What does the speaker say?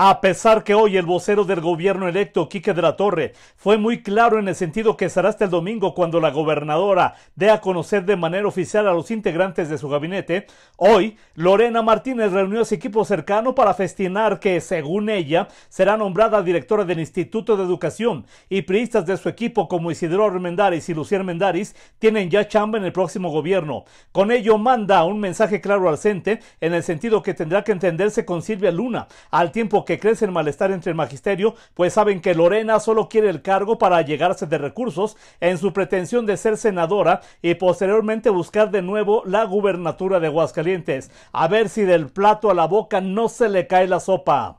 A pesar que hoy el vocero del gobierno electo, Quique de la Torre, fue muy claro en el sentido que será hasta el domingo cuando la gobernadora dé a conocer de manera oficial a los integrantes de su gabinete, hoy Lorena Martínez reunió a su equipo cercano para festinar que, según ella, será nombrada directora del Instituto de Educación y priistas de su equipo como Isidro Armendáriz y Lucía Mendaris tienen ya chamba en el próximo gobierno. Con ello manda un mensaje claro al CENTE en el sentido que tendrá que entenderse con Silvia Luna, al tiempo que que crece el malestar entre el magisterio, pues saben que Lorena solo quiere el cargo para llegarse de recursos en su pretensión de ser senadora y posteriormente buscar de nuevo la gubernatura de Aguascalientes. A ver si del plato a la boca no se le cae la sopa.